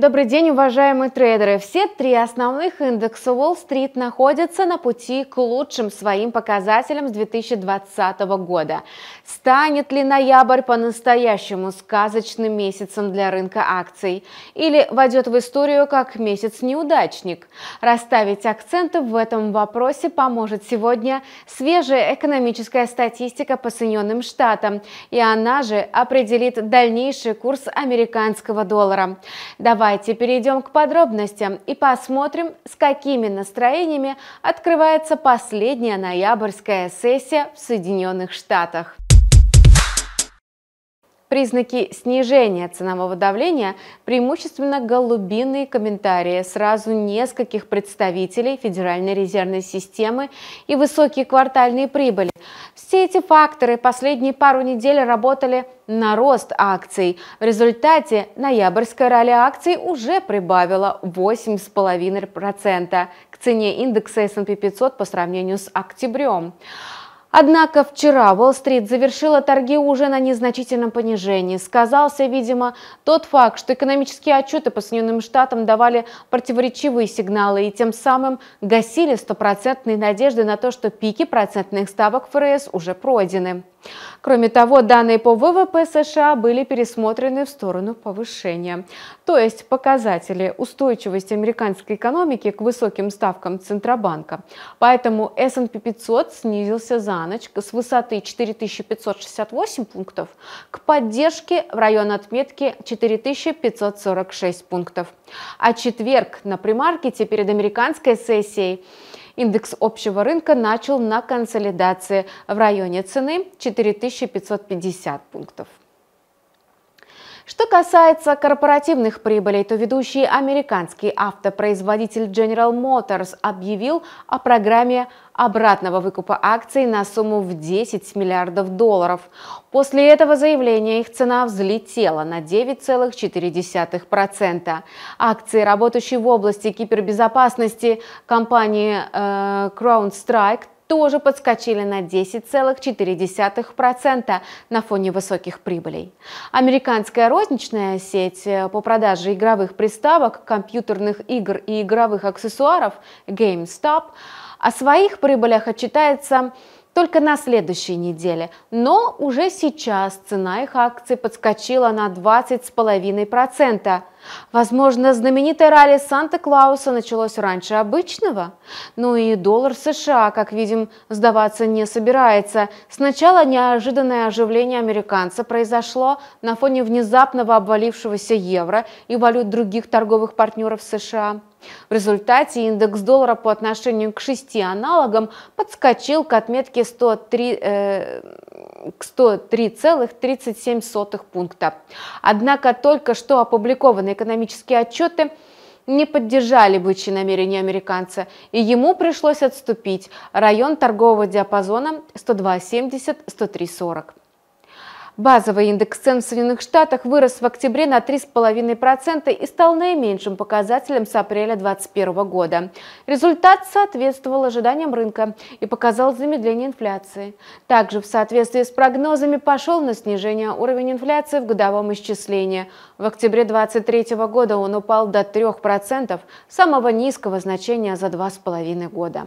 Добрый день, уважаемые трейдеры! Все три основных индекса Wall Street находятся на пути к лучшим своим показателям с 2020 года. Станет ли ноябрь по-настоящему сказочным месяцем для рынка акций? Или войдет в историю как месяц-неудачник? Расставить акценты в этом вопросе поможет сегодня свежая экономическая статистика по Соединенным Штатам, и она же определит дальнейший курс американского доллара. Давай Давайте перейдем к подробностям и посмотрим, с какими настроениями открывается последняя ноябрьская сессия в Соединенных Штатах. Признаки снижения ценового давления – преимущественно голубиные комментарии сразу нескольких представителей Федеральной резервной системы и высокие квартальные прибыли. Все эти факторы последние пару недель работали на рост акций. В результате ноябрьская ралли акций уже прибавила 8,5% к цене индекса S&P 500 по сравнению с октябрем. Однако вчера Уолл-стрит завершила торги уже на незначительном понижении. Сказался, видимо, тот факт, что экономические отчеты по Соединенным Штатам давали противоречивые сигналы и тем самым гасили стопроцентные надежды на то, что пики процентных ставок ФРС уже пройдены. Кроме того, данные по ВВП США были пересмотрены в сторону повышения. То есть показатели устойчивости американской экономики к высоким ставкам Центробанка. Поэтому S&P 500 снизился за на ночь с высоты 4568 пунктов к поддержке в район отметки 4546 пунктов. А четверг на примаркете перед американской сессией индекс общего рынка начал на консолидации в районе цены 4550 пунктов. Что касается корпоративных прибылей, то ведущий американский автопроизводитель General Motors объявил о программе обратного выкупа акций на сумму в 10 миллиардов долларов. После этого заявления их цена взлетела на 9,4%. Акции, работающие в области кибербезопасности компании э, CrowdStrike, тоже подскочили на 10,4% на фоне высоких прибылей. Американская розничная сеть э, по продаже игровых приставок, компьютерных игр и игровых аксессуаров GameStop о своих прибылях отчитается только на следующей неделе, но уже сейчас цена их акций подскочила на 20,5%. Возможно, знаменитое ралли Санта-Клауса началось раньше обычного. Ну и доллар США, как видим, сдаваться не собирается. Сначала неожиданное оживление американца произошло на фоне внезапного обвалившегося евро и валют других торговых партнеров США. В результате индекс доллара по отношению к шести аналогам подскочил к отметке 103, э, 103,37 пункта. Однако только что опубликованные экономические отчеты не поддержали бычьи намерения американца, и ему пришлось отступить район торгового диапазона 102,70-103,40. Базовый индекс цен в Соединенных Штатах вырос в октябре на 3,5% и стал наименьшим показателем с апреля 2021 года. Результат соответствовал ожиданиям рынка и показал замедление инфляции. Также в соответствии с прогнозами пошел на снижение уровень инфляции в годовом исчислении. В октябре 2023 года он упал до 3%, самого низкого значения за 2,5 года.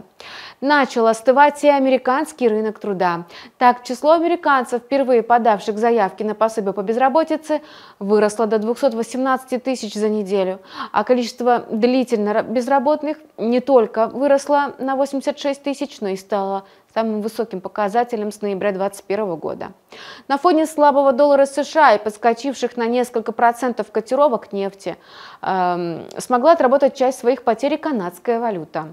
Начал остывать и американский рынок труда. Так, число американцев, впервые подавших подавших заявки на пособие по безработице, выросло до 218 тысяч за неделю, а количество длительно безработных не только выросло на 86 тысяч, но и стало самым высоким показателем с ноября 2021 года. На фоне слабого доллара США и подскочивших на несколько процентов котировок нефти э, смогла отработать часть своих потерь канадская валюта.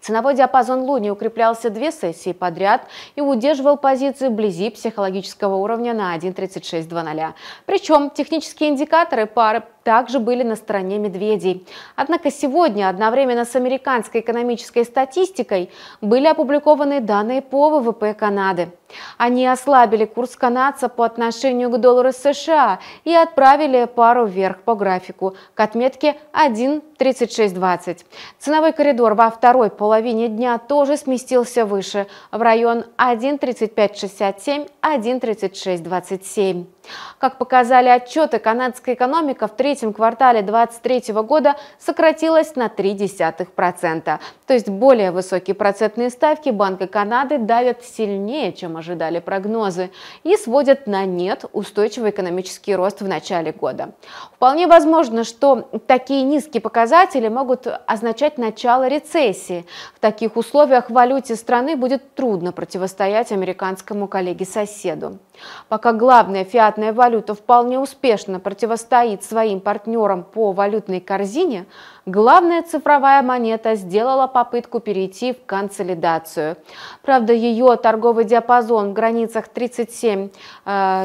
Ценовой диапазон Луни укреплялся две сессии подряд и удерживал позиции вблизи психологического уровня на 1.3620. Причем технические индикаторы пары также были на стороне медведей. Однако сегодня одновременно с американской экономической статистикой были опубликованы данные по ВВП Канады. Они ослабили курс канадца по отношению к доллару США и отправили пару вверх по графику к отметке 1 36.20. Ценовой коридор во второй половине дня тоже сместился выше, в район 1.3567, 1.3627. Как показали отчеты, канадская экономика в третьем квартале 2023 года сократилась на 0,3%. То есть более высокие процентные ставки Банка Канады давят сильнее, чем ожидали прогнозы, и сводят на нет устойчивый экономический рост в начале года. Вполне возможно, что такие низкие показатели показатели могут означать начало рецессии. В таких условиях валюте страны будет трудно противостоять американскому коллеге-соседу. Пока главная фиатная валюта вполне успешно противостоит своим партнерам по валютной корзине, главная цифровая монета сделала попытку перейти в консолидацию. Правда, ее торговый диапазон в границах 37 570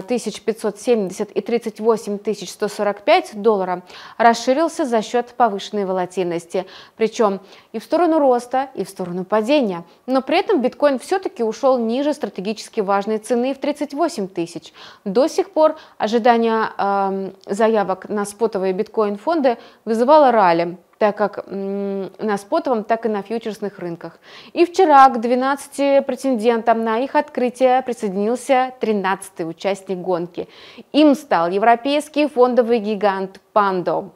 э, и 38 145 долларов расширился за счет повышенной волатильности, причем и в сторону роста, и в сторону падения. Но при этом биткоин все-таки ушел ниже стратегически важной цены в 38 8 тысяч. До сих пор ожидание э, заявок на спотовые биткоин-фонды вызывало ралли так как на спотовом, так и на фьючерсных рынках. И вчера к 12 претендентам на их открытие присоединился 13-й участник гонки. Им стал европейский фондовый гигант Пандо.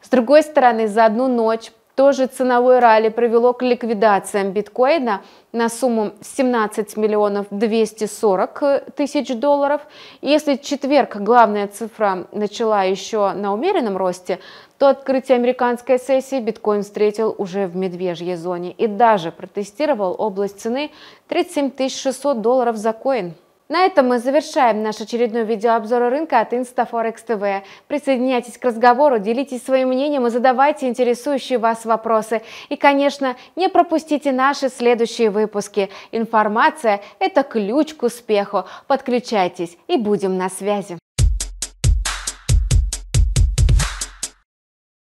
С другой стороны, за одну ночь тоже ценовое ралли привело к ликвидациям биткоина на сумму 17 миллионов 240 э, тысяч долларов. если четверг главная цифра начала еще на умеренном росте, то открытие американской сессии биткоин встретил уже в медвежьей зоне и даже протестировал область цены 37 600 долларов за коин. На этом мы завершаем наш очередной видеообзор рынка от InstaForex TV. Присоединяйтесь к разговору, делитесь своим мнением и задавайте интересующие вас вопросы. И, конечно, не пропустите наши следующие выпуски. Информация – это ключ к успеху. Подключайтесь и будем на связи.